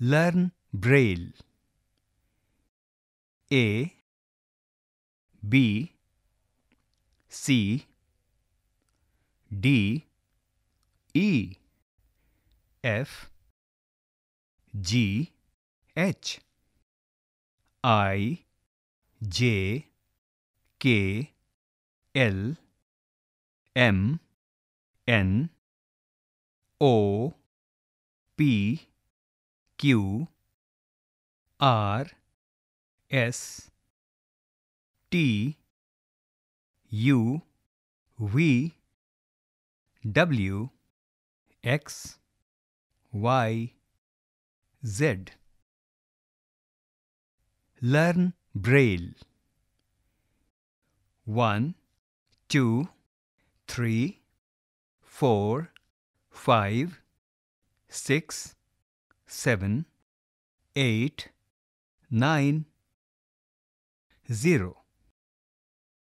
Learn Braille. A, B, C, D, E, F, G, H, I, J, K, L, M, N, O, P, Q R S T U V W X Y Z Learn Braille 1 2 3 4 5 6 seven, eight, nine, zero.